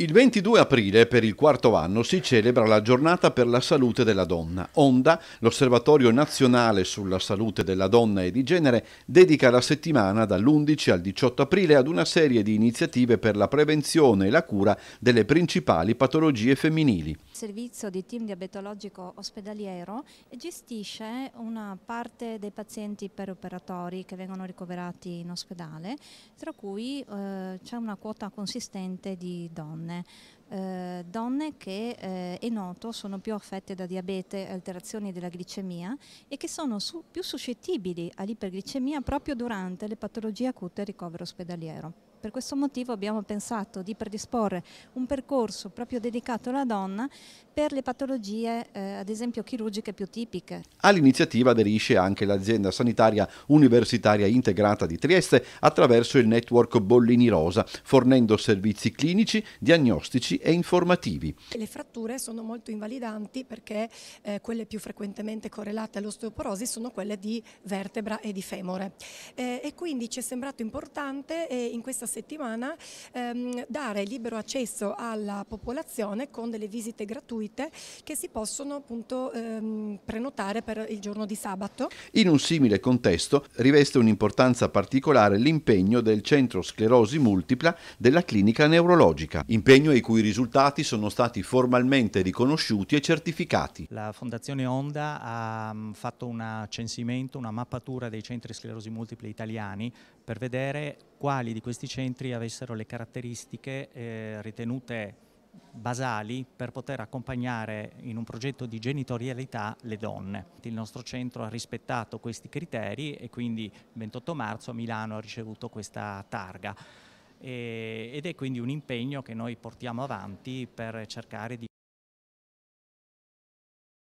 Il 22 aprile, per il quarto anno, si celebra la giornata per la salute della donna. Onda, l'Osservatorio nazionale sulla salute della donna e di genere, dedica la settimana dall'11 al 18 aprile ad una serie di iniziative per la prevenzione e la cura delle principali patologie femminili. Il servizio di team diabetologico ospedaliero gestisce una parte dei pazienti peroperatori che vengono ricoverati in ospedale, tra cui eh, c'è una quota consistente di donne donne, eh, donne che eh, è noto sono più affette da diabete e alterazioni della glicemia e che sono su, più suscettibili all'iperglicemia proprio durante le patologie acute e ricovero ospedaliero. Per questo motivo abbiamo pensato di predisporre un percorso proprio dedicato alla donna per le patologie, eh, ad esempio chirurgiche più tipiche. All'iniziativa aderisce anche l'azienda sanitaria universitaria integrata di Trieste attraverso il network Bollini Rosa, fornendo servizi clinici, diagnostici e informativi. Le fratture sono molto invalidanti perché eh, quelle più frequentemente correlate all'osteoporosi sono quelle di vertebra e di femore. Eh, e quindi ci è sembrato importante in questa settimana ehm, dare libero accesso alla popolazione con delle visite gratuite che si possono appunto ehm, prenotare per il giorno di sabato. In un simile contesto riveste un'importanza particolare l'impegno del centro sclerosi multipla della clinica neurologica, impegno i cui risultati sono stati formalmente riconosciuti e certificati. La Fondazione Onda ha mm, fatto un censimento, una mappatura dei centri sclerosi multipli italiani per vedere quali di questi centri avessero le caratteristiche eh, ritenute basali per poter accompagnare in un progetto di genitorialità le donne. Il nostro centro ha rispettato questi criteri e quindi il 28 marzo a Milano ha ricevuto questa targa ed è quindi un impegno che noi portiamo avanti per cercare di